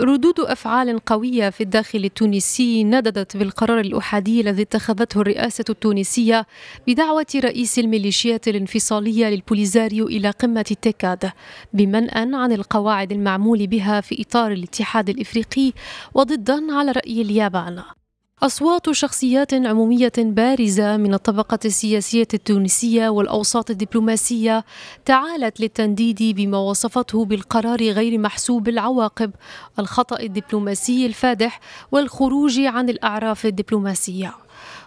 ردود افعال قويه في الداخل التونسي نددت بالقرار الاحادي الذي اتخذته الرئاسه التونسيه بدعوه رئيس الميليشيات الانفصاليه للبوليزاريو الى قمه التكاد بمنأى عن القواعد المعمول بها في اطار الاتحاد الافريقي وضدا على راي اليابان أصوات شخصيات عمومية بارزة من الطبقة السياسية التونسية والأوساط الدبلوماسية تعالت للتنديد بما وصفته بالقرار غير محسوب العواقب الخطأ الدبلوماسي الفادح والخروج عن الأعراف الدبلوماسية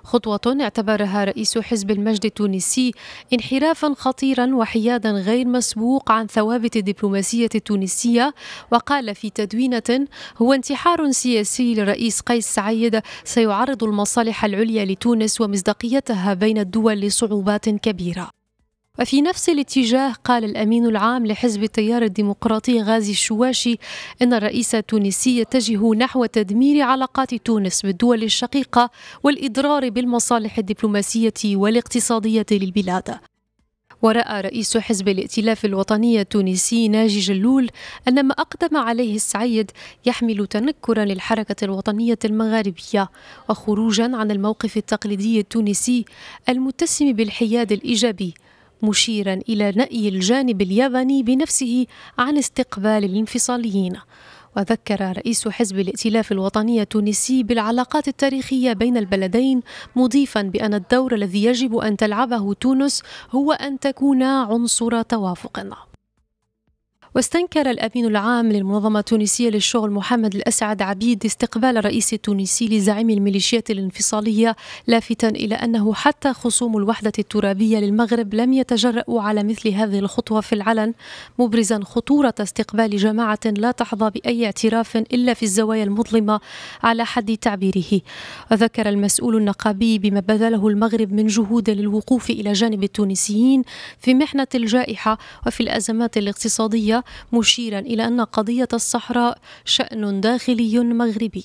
خطوة اعتبرها رئيس حزب المجد التونسي انحرافا خطيرا وحيادا غير مسبوق عن ثوابت الدبلوماسية التونسية وقال في تدوينة هو انتحار سياسي للرئيس قيس سعيد سيعرض المصالح العليا لتونس ومصداقيتها بين الدول لصعوبات كبيرة وفي نفس الاتجاه قال الأمين العام لحزب التيار الديمقراطي غازي الشواشي إن الرئيس التونسي يتجه نحو تدمير علاقات تونس بالدول الشقيقة والإضرار بالمصالح الدبلوماسية والاقتصادية للبلاد ورأى رئيس حزب الائتلاف الوطني التونسي ناجي جلول أن ما أقدم عليه السعيد يحمل تنكرا للحركة الوطنية المغاربية وخروجا عن الموقف التقليدي التونسي المتسم بالحياد الإيجابي مشيرا إلى نأي الجانب الياباني بنفسه عن استقبال الانفصاليين وذكر رئيس حزب الائتلاف الوطني التونسي بالعلاقات التاريخية بين البلدين مضيفا بأن الدور الذي يجب أن تلعبه تونس هو أن تكون عنصر توافق واستنكر الأمين العام للمنظمة التونسية للشغل محمد الأسعد عبيد استقبال الرئيس التونسي لزعيم الميليشيات الانفصالية لافتا إلى أنه حتى خصوم الوحدة الترابية للمغرب لم يتجرأوا على مثل هذه الخطوة في العلن مبرزا خطورة استقبال جماعة لا تحظى بأي اعتراف إلا في الزوايا المظلمة على حد تعبيره وذكر المسؤول النقابي بما بذله المغرب من جهود للوقوف إلى جانب التونسيين في محنة الجائحة وفي الأزمات الاقتصادية مشيرا إلى أن قضية الصحراء شأن داخلي مغربي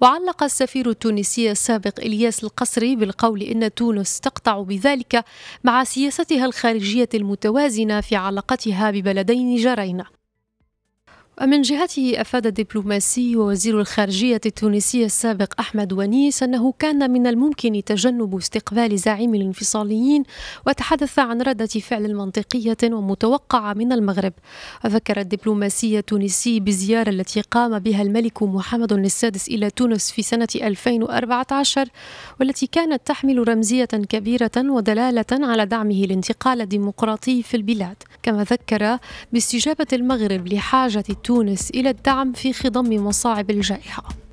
وعلق السفير التونسي السابق الياس القصري بالقول ان تونس تقطع بذلك مع سياستها الخارجيه المتوازنه في علاقتها ببلدين جارين من جهته أفاد الدبلوماسي ووزير الخارجية التونسي السابق أحمد ونيس أنه كان من الممكن تجنب استقبال زعيم الانفصاليين وتحدث عن ردة فعل منطقية ومتوقعة من المغرب وذكر الدبلوماسي التونسي بالزيارة التي قام بها الملك محمد السادس إلى تونس في سنة 2014 والتي كانت تحمل رمزية كبيرة ودلالة على دعمه الانتقال الديمقراطي في البلاد كما ذكر باستجابة المغرب لحاجة التونس تونس إلى الدعم في خضم مصاعب الجائحة